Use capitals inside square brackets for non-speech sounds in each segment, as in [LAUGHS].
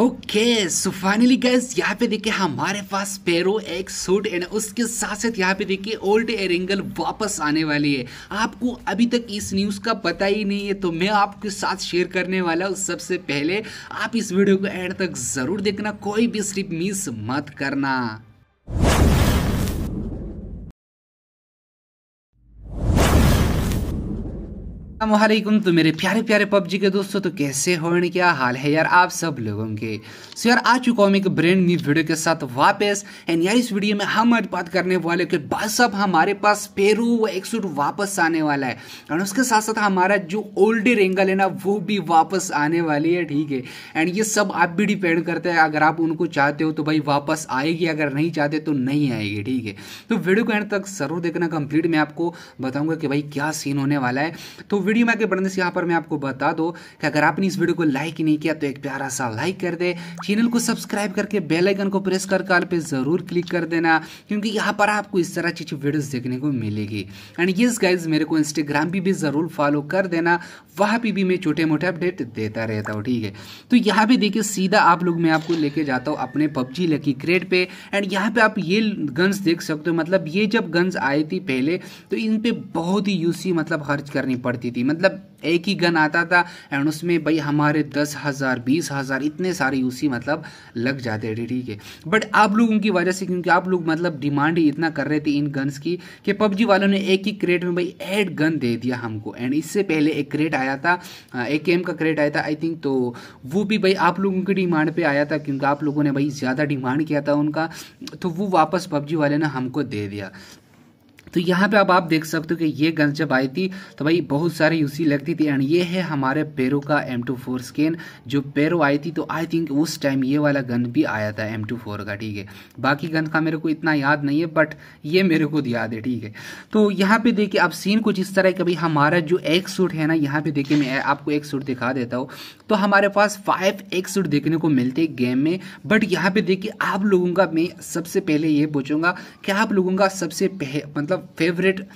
okay so finally gas यहाँ पे देखिए हमारे पास पेरो एक सूट एंड उसके साथ साथ यहाँ पे देखिए ओल्ड एयर एंगल वापस आने वाली है आपको अभी तक इस न्यूज़ का पता ही नहीं है तो मैं आपके साथ शेयर करने वाला हूँ सबसे पहले आप इस वीडियो को एंड तक ज़रूर देखना कोई भी स्लिप मिस मत करना अल्लाम तो मेरे प्यारे प्यारे पबजी के दोस्तों तो कैसे हो क्या हाल है यार आप सब लोगों के सो यार आ चुका हूँ एक ब्रांड न्यू वीडियो के साथ वापस एंड यार इस वीडियो में हम आज बात करने वाले कि बस अब हमारे पास पेरू एक सूट वापस आने वाला है एंड उसके साथ साथ हमारा जो ओल्ड रेंगल है ना वो भी वापस आने वाली है ठीक है एंड ये सब आप भी डिपेंड करते हैं अगर आप उनको चाहते हो तो भाई वापस आएगी अगर नहीं चाहते तो नहीं आएगी ठीक है तो वीडियो को एंड तक ज़रूर देखना कंप्लीट मैं आपको बताऊँगा कि भाई क्या सीन होने वाला है तो वीडियो में आगे बढ़ने से यहाँ पर मैं आपको बता दो कि अगर आपने इस वीडियो को लाइक नहीं किया तो एक प्यारा सा लाइक कर दे चैनल को सब्सक्राइब करके बेलाइकन को प्रेस कर कॉल पर ज़रूर क्लिक कर देना क्योंकि यहाँ पर आपको इस तरह अच्छी वीडियोज़ देखने को मिलेगी एंड येस गाइज मेरे को इंस्टाग्राम पर भी ज़रूर फॉलो कर देना वहाँ पर भी मैं छोटे मोटे अपडेट देता रहता हूँ ठीक है तो यहाँ भी देखिए सीधा आप लोग मैं आपको लेके जाता हूँ अपने पबजी लकी क्रेड पे एंड यहाँ पे आप ये गन्स देख सकते हो मतलब ये जब गन्स आई थी पहले तो इन पे बहुत ही यूसी मतलब खर्च करनी पड़ती थी थी मतलब एक ही गन आता था एंड उसमें भाई हमारे दस हज़ार बीस हज़ार इतने सारे यूसी मतलब लग जाते थे ठीक है बट आप लोगों की वजह से क्योंकि आप लोग मतलब डिमांड ही इतना कर रहे थे इन गन्स की कि पबजी वालों ने एक ही क्रेट में भाई एड गन दे दिया हमको एंड इससे पहले एक क्रेट आया था एक एम का क्रेट आया था आई थिंक तो वो भी भाई आप लोगों की डिमांड पर आया था क्योंकि आप लोगों ने भाई ज़्यादा डिमांड किया था उनका तो वो वापस पबजी वाले ने हमको दे दिया तो यहाँ पे अब आप देख सकते हो कि ये गन जब आई थी तो भाई बहुत सारे यूसी लगती थी एंड ये है हमारे पेरो का एम टू फोर स्कैन जो पेरो आई थी तो आई थिंक उस टाइम ये वाला गन भी आया था एम टू फोर का ठीक है बाकी गन का मेरे को इतना याद नहीं है बट ये मेरे को याद है ठीक है तो यहाँ पे देखिए आप सीन कुछ इस तरह कभी हमारा जो एक सूट है ना यहाँ पे देखिए मैं आपको एक सूट दिखा देता हूँ तो हमारे पास फाइव एक सूट देखने को मिलते गेम में बट यहाँ पे देखिए आप लोगों का मैं सबसे पहले ये पूछूंगा कि आप लोगों का सबसे मतलब फेवरेट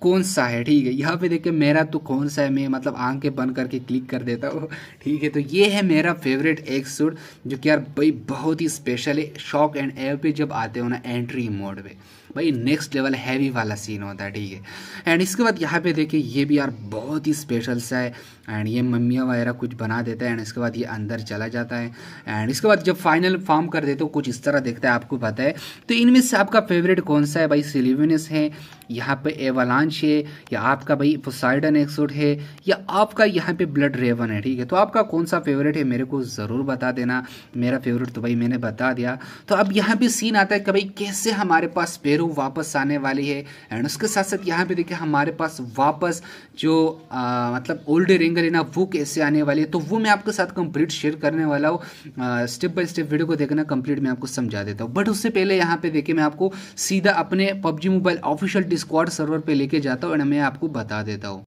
कौन सा है ठीक है यहाँ पे देखिए मेरा तो कौन सा है मैं मतलब आंखें बंद करके क्लिक कर देता हूँ [LAUGHS] ठीक है तो ये है मेरा फेवरेट एग सूट जो कि यार भाई बहुत ही स्पेशल है शॉक एंड एव पे जब आते हो ना एंट्री मोड पे भाई नेक्स्ट लेवल हैवी वाला सीन होता है ठीक है एंड इसके बाद यहाँ पे देखिए ये भी यार बहुत ही स्पेशल सा है एंड ये मम्मिया वगैरह कुछ बना देता है एंड इसके बाद ये अंदर चला जाता है एंड इसके बाद जब फाइनल फॉर्म कर देते हो कुछ इस तरह देखता है आपको पता है तो इनमें से आपका फेवरेट कौन सा है भाई सिलिवनस है यहाँ पे एवलांश है या आपका भाई पोसाइडन एक्सोड है या आपका यहाँ पे ब्लड रेवन है ठीक है तो आपका कौन सा फेवरेट है मेरे को ज़रूर बता देना मेरा फेवरेट तो भाई मैंने बता दिया तो अब यहाँ पे सीन आता है कि भाई कैसे हमारे पास पेरू वैल्यू वापस आने वाली है एंड उसके साथ साथ यहाँ पे देखिए हमारे पास वापस जो आ, मतलब ओल्ड रिंगर है ना वो कैसे आने वाली है तो वो मैं आपके साथ कंप्लीट शेयर करने वाला हूँ स्टेप बाय स्टेप वीडियो को देखना कंप्लीट मैं आपको समझा देता हूँ बट उससे पहले यहाँ पे देखिए मैं आपको सीधा अपने PUBG mobile official Discord server पर लेके जाता हूँ एंड मैं आपको बता देता हूँ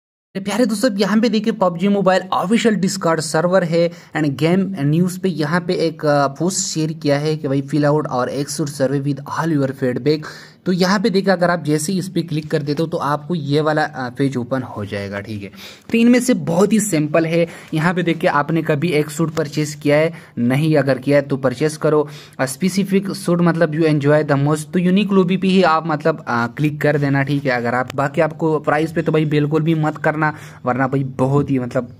प्यारे दोस्तों यहाँ पे देखिए PUBG mobile official Discord server है एंड गेम न्यूज़ पे यहाँ पे एक पोस्ट शेयर किया है कि भाई फिल आउट और X suit survey with all your feedback तो यहाँ पे देखा अगर आप जैसे ही इस पर क्लिक कर देते हो तो आपको ये वाला पेज ओपन हो जाएगा ठीक है तो इनमें से बहुत ही सिंपल है यहाँ पे देखिए आपने कभी एक सूट परचेस किया है नहीं अगर किया है तो परचेस करो स्पेसिफिक सूट मतलब यू एन्जॉय द मोस्ट तो यूनिक लोबी पे ही आप मतलब आ, क्लिक कर देना ठीक है अगर आप बाकी आपको प्राइस पे तो भाई बिल्कुल भी मत करना वरना भाई बहुत ही मतलब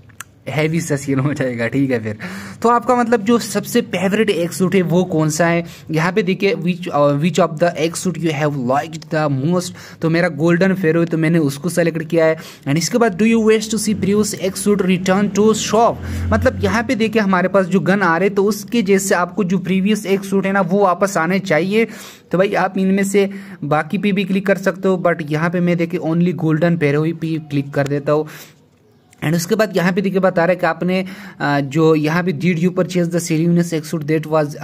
हैवी सा सीन हो जाएगा ठीक है फिर तो आपका मतलब जो सबसे फेवरेट एग सूट है वो कौन सा है यहाँ पे देखिए which which of the X suit you have like the most तो मेरा गोल्डन फेरो तो मैंने उसको सेलेक्ट किया है एंड इसके बाद do you want to see previous X suit return to shop मतलब यहाँ पे देखिए हमारे पास जो गन आ रहे तो उसके जैसे आपको जो प्रीवियस एग सूट है ना वो वापस आने चाहिए तो भाई आप इनमें से बाकी पे भी क्लिक कर सकते हो बट यहाँ पे मैं देखिए ओनली गोल्डन पेरो पे क्लिक कर देता हूँ एंड उसके बाद यहाँ पे देखिए बता रहे कि आपने जो यहाँ पे did you purchase the series X suit that was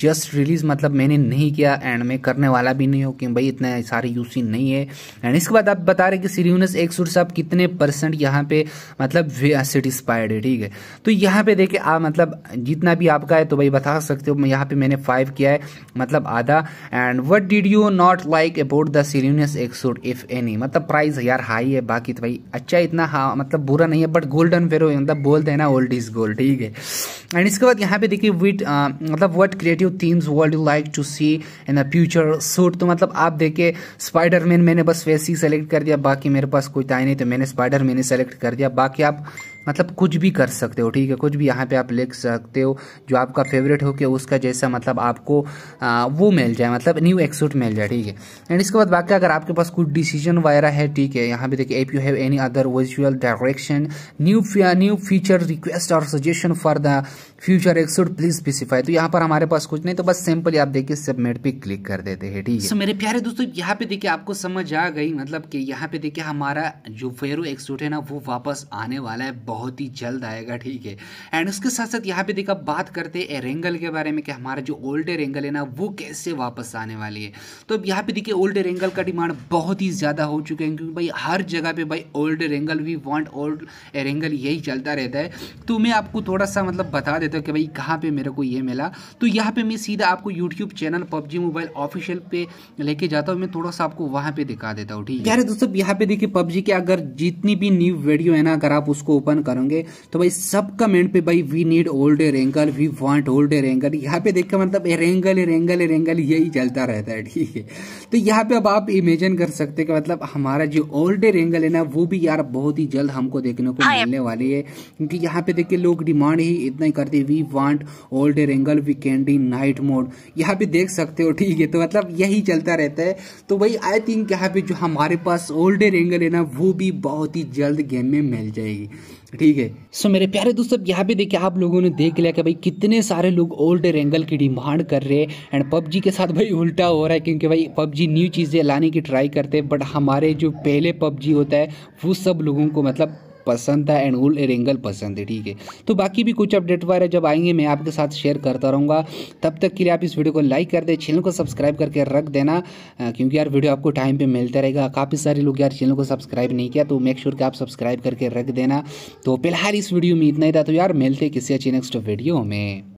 just release मतलब मैंने नहीं किया एंड मैं करने वाला भी नहीं हूँ क्योंकि भाई इतने सारे यूसी नहीं है एंड इसके बाद आप बता रहे कि सीरीज एक्सूट से आप कितने परसेंट यहाँ पे मतलब सेटिस्फाइड है ठीक है तो यहाँ पे देखे आप मतलब जितना भी आपका है तो भाई बता सकते हो यहाँ पे मैंने फाइव किया है मतलब आधा and what did you not like about the series X suit if any मतलब प्राइस यार हाई है बाकी तो भाई अच्छा इतना हाँ मतलब बुरा नहीं है बट गोल्डन फेरो मतलब बोलते हैं ना ओल्ड इज गोल्ड ठीक है एंड इसके बाद यहाँ पे देखिए विट uh, मतलब what creative themes would you like to see in the future suit तो मतलब आप देखिए स्पाइडरमैन मैंने बस वैसे ही सेलेक्ट कर दिया बाकी मेरे पास कोई था नहीं तो मैंने स्पाइडरमैन ही सेलेक्ट कर दिया बाकी आप मतलब कुछ भी कर सकते हो ठीक है कुछ भी यहाँ पे आप लिख सकते हो जो आपका फेवरेट हो के उसका जैसा मतलब आपको आ, वो मिल जाए मतलब न्यू एक्सूट मिल जाए ठीक है एंड इसके बाद बाकी अगर आपके पास कुछ डिसीजन वगैरह है ठीक है यहाँ पे देखिए if you have any other visual direction new new feature request और suggestion for the future X suit please specify तो यहाँ पर हमारे पास कुछ नहीं तो बस सिंपली आप देखिए सबमिट पर क्लिक कर देते हैं ठीक है so, मेरे प्यारे दोस्तों यहाँ पे देखिए आपको समझ आ गई मतलब कि यहाँ पे देखिए हमारा जो फेरो एक्सूट है ना वो वापस आने वाला है बहुत बहुत ही जल्द आएगा ठीक है एंड उसके साथ साथ यहाँ पे देखा बात करते हैं एरेंगल के बारे में कि हमारा जो ओल्ड एरेंगल है ना वो कैसे वापस आने वाली है तो अब यहाँ पे देखिए ओल्ड एरेंगल का डिमांड बहुत ही ज़्यादा हो चुके हैं क्योंकि भाई हर जगह पर भाई old Erangel we want old Erangel यही चलता रहता है तो मैं आपको थोड़ा सा मतलब बता देता हूँ कि भाई कहाँ पर मेरे को ये मिला तो यहाँ पर मैं सीधा आपको YouTube channel PUBG mobile official पे लेके जाता हूँ मैं थोड़ा सा आपको वहाँ पर दिखा देता हूँ ठीक है यार दोस्तों यहाँ पे देखिए पबजी के अगर जितनी भी न्यू वीडियो है ना अगर आप उसको ओपन परेशान करोगे तो भाई सब कमेंट पे भाई we need old Erangel we want old Erangel यहाँ पे देख के मतलब रेंगल रेंगल रेंगल यही चलता रहता है ठीक है तो यहाँ पे अब आप इमेजिन कर सकते कि मतलब हमारा जो ओल्ड रेंगल है ना वो भी यार बहुत ही जल्द हमको देखने को हाँ, मिलने वाली है क्योंकि यहाँ पे देखिए लोग डिमांड ही इतना ही करते we want old Erangel we candy night mode यहाँ पे देख सकते हो ठीक है तो मतलब यही चलता रहता है तो भाई आई थिंक यहाँ पे जो हमारे पास ओल्ड रेंगल है ना वो भी बहुत ही जल्द गेम में मिल जाएगी ठीक है सो मेरे प्यारे दोस्त यहाँ पे देखिए आप लोगों ने देख लिया कि भाई कितने सारे लोग ओल्ड रेंगल की डिमांड कर रहे हैं एंड पबजी के साथ भाई उल्टा हो रहा है क्योंकि भाई पबजी न्यू चीज़ें लाने की ट्राई करते हैं बट हमारे जो पहले पबजी होता है वो सब लोगों को मतलब पसंद था एंड होल एरेंगल पसंद है ठीक है तो बाकी भी कुछ अपडेट वगैरह जब आएंगे मैं आपके साथ शेयर करता रहूँगा तब तक के लिए आप इस वीडियो को लाइक कर दे चैनल को सब्सक्राइब करके रख देना क्योंकि यार वीडियो आपको टाइम पर मिलता रहेगा काफ़ी सारे लोग यार चैनल को सब्सक्राइब नहीं किया तो मेक श्योर कि आप सब्सक्राइब करके रख देना तो फिलहाल इस वीडियो में इतना ही था तो यार मिलते किसी अच्छी नेक्स्ट वीडियो में